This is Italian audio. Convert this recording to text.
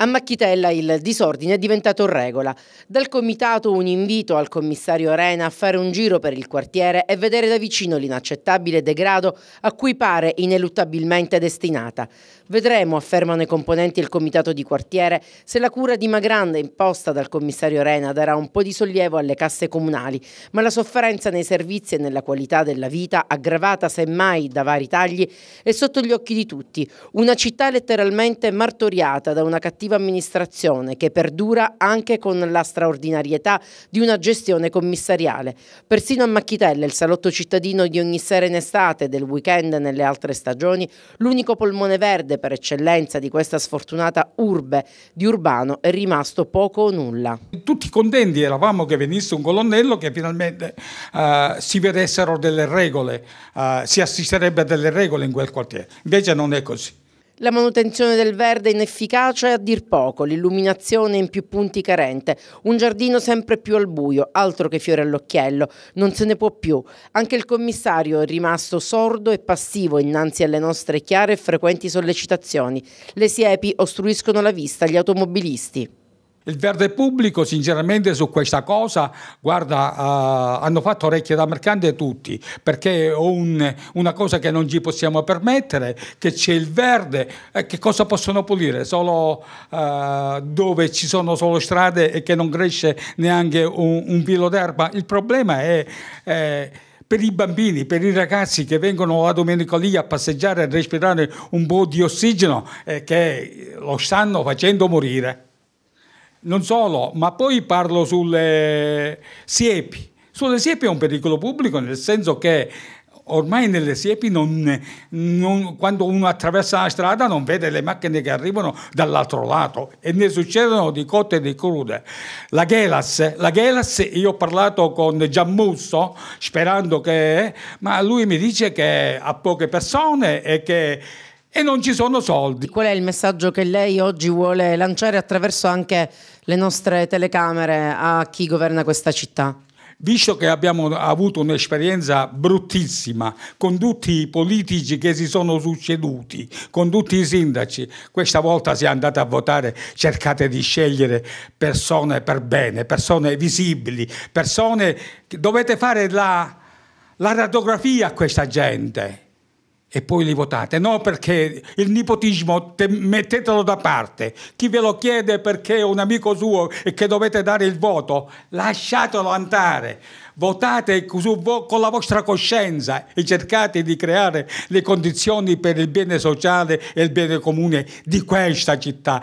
A Macchitella il disordine è diventato regola. Dal comitato un invito al commissario Arena a fare un giro per il quartiere e vedere da vicino l'inaccettabile degrado a cui pare ineluttabilmente destinata. Vedremo, affermano i componenti del comitato di quartiere, se la cura di Magrande imposta dal commissario Arena darà un po' di sollievo alle casse comunali, ma la sofferenza nei servizi e nella qualità della vita, aggravata semmai da vari tagli, è sotto gli occhi di tutti. Una città letteralmente martoriata da una cattiva cattiva amministrazione che perdura anche con la straordinarietà di una gestione commissariale. Persino a Macchitelle, il salotto cittadino di ogni sera in estate, del weekend e nelle altre stagioni, l'unico polmone verde per eccellenza di questa sfortunata urbe di Urbano è rimasto poco o nulla. Tutti contenti eravamo che venisse un colonnello che finalmente uh, si vedessero delle regole, uh, si assisterebbe a delle regole in quel quartiere. Invece non è così. La manutenzione del verde inefficace è a dir poco, l'illuminazione in più punti carente, un giardino sempre più al buio, altro che fiore all'occhiello, non se ne può più. Anche il commissario è rimasto sordo e passivo innanzi alle nostre chiare e frequenti sollecitazioni. Le siepi ostruiscono la vista agli automobilisti. Il verde pubblico, sinceramente, su questa cosa, guarda, uh, hanno fatto orecchie da mercante tutti, perché è un, una cosa che non ci possiamo permettere, che c'è il verde, eh, che cosa possono pulire? Solo uh, dove ci sono solo strade e che non cresce neanche un, un filo d'erba. Il problema è... Eh, per i bambini, per i ragazzi che vengono la domenica lì a passeggiare, a respirare un po' di ossigeno eh, che lo stanno facendo morire. Non solo, ma poi parlo sulle siepi. Sulle siepi è un pericolo pubblico nel senso che ormai nelle siepi non, non, quando uno attraversa la strada non vede le macchine che arrivano dall'altro lato e ne succedono di cotte e di crude. La Gelas, la Gelas io ho parlato con Giammusso sperando che, ma lui mi dice che ha poche persone e che e non ci sono soldi. Qual è il messaggio che lei oggi vuole lanciare attraverso anche le nostre telecamere a chi governa questa città? Visto che abbiamo avuto un'esperienza bruttissima con tutti i politici che si sono succeduti, con tutti i sindaci, questa volta si è andate a votare cercate di scegliere persone per bene, persone visibili, persone che dovete fare la, la radiografia a questa gente e poi li votate. No perché il nipotismo te, mettetelo da parte. Chi ve lo chiede perché è un amico suo e che dovete dare il voto, lasciatelo andare. Votate con la vostra coscienza e cercate di creare le condizioni per il bene sociale e il bene comune di questa città.